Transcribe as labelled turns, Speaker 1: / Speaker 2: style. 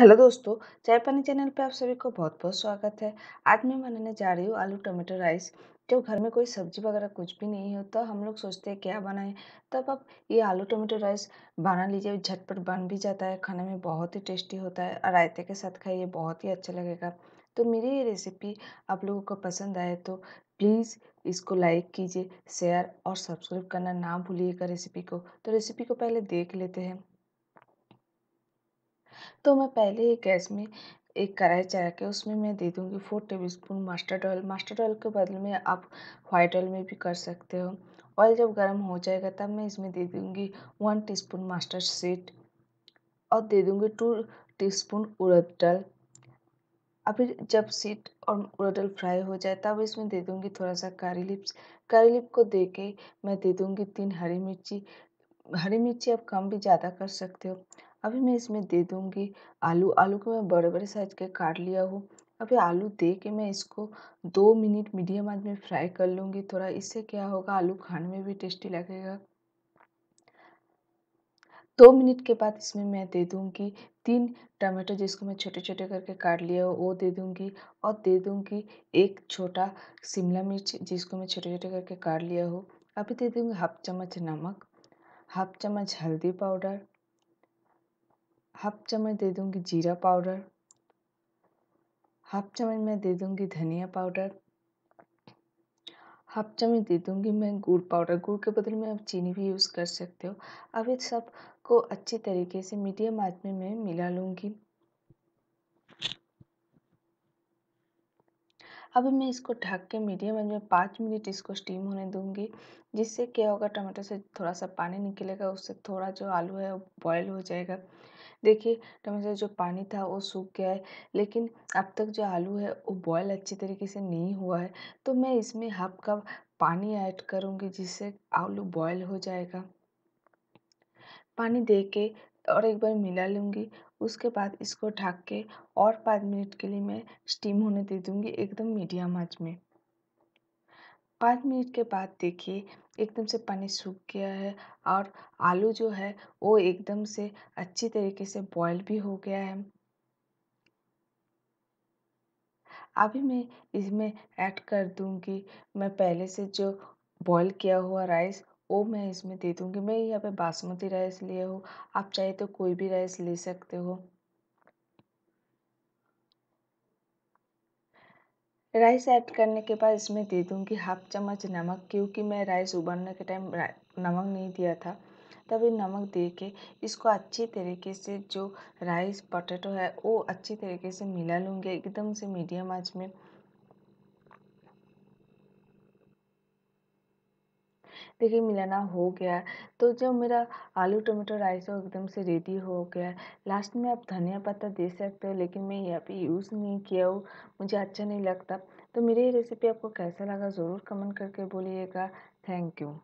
Speaker 1: hello दोस्तों चाय पानी चैनल पे आप सभी को बहुत बहुत स्वागत है आज मैं बनाने जा रही हूँ आलू टमाटो राइस जब घर में कोई सब्जी वगैरह कुछ भी नहीं हो तो हम लोग सोचते हैं क्या बनाएं तब आप ये आलू टमाटो राइस बना लीजिए झटपट बन भी जाता है खाने में बहुत ही टेस्टी होता है और रायते के साथ खाइए बहुत ही अच्छा लगेगा तो मेरी ये रेसिपी आप लोगों को पसंद आए तो प्लीज़ इसको लाइक कीजिए शेयर और सब्सक्राइब करना ना भूलिएगा रेसिपी को तो रेसिपी को पहले देख लेते हैं तो मैं पहले एक गैस में एक कढ़ाई चढ़ा के उसमें मैं दे दूँगी four tablespoon mustard oil mustard oil के बदले में आप वाइट ऑयल में भी कर सकते हो ऑयल जब गर्म हो जाएगा तब मैं इसमें दे दूँगी one teaspoon mustard seed और दे दूँगी टू स्पून उड़द डाल अभी जब सीट और उड़दल फ्राई हो जाए तब इसमें दे दूँगी थोड़ा सा करी लिप्स करी लिप को दे के मैं दे दूँगी तीन हरी मिर्ची हरी मिर्ची आप कम भी ज़्यादा कर सकते हो अभी मैं इसमें दे दूँगी आलू आलू को मैं बड़े बड़े साइज के काट लिया हूँ अभी आलू दे के मैं इसको दो मिनट मीडियम आंच में फ्राई कर लूँगी थोड़ा इससे क्या होगा आलू खाने में भी टेस्टी लगेगा दो मिनट के बाद इसमें मैं दे दूँगी तीन टमाटर जिसको मैं छोटे छोटे करके काट लिया हो वो दे दूँगी और दे दूँगी एक छोटा शिमला मिर्च जिसको मैं छोटे छोटे करके काट लिया हो अभी दे दूँगी हाफ चम्मच नमक हाफ चम्मच हल्दी पाउडर हाफ चम्मच दे दूँगी जीरा पाउडर हाफ चम्मच मैं दे दूँगी धनिया पाउडर हाफ चम्मच दे दूँगी मैं गुड़ पाउडर गुड़ के बदले में आप चीनी भी यूज़ कर सकते हो अब इस सब को अच्छी तरीके से मीडियम आंच में मैं मिला लूँगी अब मैं इसको ढक के मीडियम आंच में पाँच मिनट इसको स्टीम होने दूंगी जिससे क्या होगा टमाटर से थोड़ा सा पानी निकलेगा उससे थोड़ा जो आलू है वो बॉयल हो जाएगा देखिए टमाटर जो पानी था वो सूख गया है लेकिन अब तक जो आलू है वो बॉयल अच्छी तरीके से नहीं हुआ है तो मैं इसमें हाफ कप पानी ऐड करूँगी जिससे आलू बॉयल हो जाएगा पानी दे के और एक बार मिला लूँगी उसके बाद इसको ढक के और पाँच मिनट के लिए मैं स्टीम होने दे दूँगी एकदम मीडियम आँच में पाँच मिनट के बाद देखिए एकदम से पानी सूख गया है और आलू जो है वो एकदम से अच्छी तरीके से बॉयल भी हो गया है अभी मैं इसमें ऐड कर दूंगी मैं पहले से जो बॉयल किया हुआ राइस वो मैं इसमें दे दूंगी मैं यहाँ पे बासमती राइस लिया हूँ आप चाहे तो कोई भी राइस ले सकते हो राइस ऐड करने के बाद इसमें दे दूँगी हाफ चम्मच नमक क्योंकि मैं राइस उबलने के टाइम नमक नहीं दिया था तभी नमक दे के इसको अच्छी तरीके से जो राइस पोटैटो है वो अच्छी तरीके से मिला लूँगी एकदम से मीडियम आँच में देखिए मिलाना हो गया तो जब मेरा आलू टमाटो राइस हो एकदम से रेडी हो गया लास्ट में आप धनिया पत्ता दे सकते हो लेकिन मैं यहाँ पे यूज़ नहीं किया हूँ मुझे अच्छा नहीं लगता तो मेरी ये रेसिपी आपको कैसा लगा ज़रूर कमेंट करके बोलिएगा थैंक यू